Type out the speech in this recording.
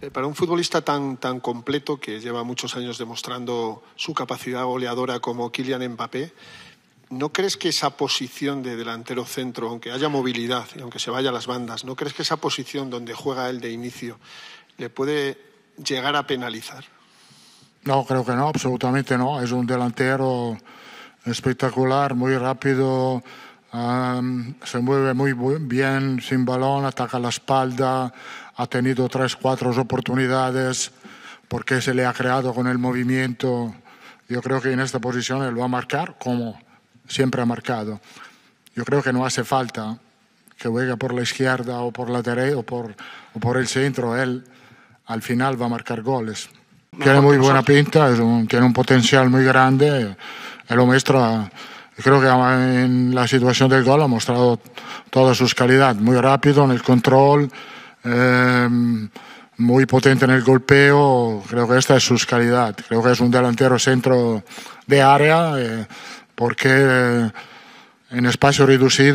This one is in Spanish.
Eh, para un futbolista tan, tan completo que lleva muchos años demostrando su capacidad goleadora como Kylian Mbappé, ¿no crees que esa posición de delantero centro, aunque haya movilidad y aunque se vaya a las bandas, ¿no crees que esa posición donde juega él de inicio le puede llegar a penalizar? No, creo que no, absolutamente no. Es un delantero espectacular, muy rápido, se mueve muy bien sin balón, ataca la espalda, ha tenido tres, cuatro oportunidades porque se le ha creado con el movimiento. Yo creo que en esta posición él va a marcar como siempre ha marcado. Yo creo que no hace falta que juegue por la izquierda o por la derecha o por, o por el centro. Él al final va a marcar goles. Tiene muy buena pinta, tiene un potencial muy grande. Él lo muestra Creo que en la situación del gol ha mostrado toda su calidad, muy rápido en el control, em, muy potente en el golpeo. Creo que esta es su calidad. Creo que es un delantero centro de área, eh, porque eh, en espacio reducido.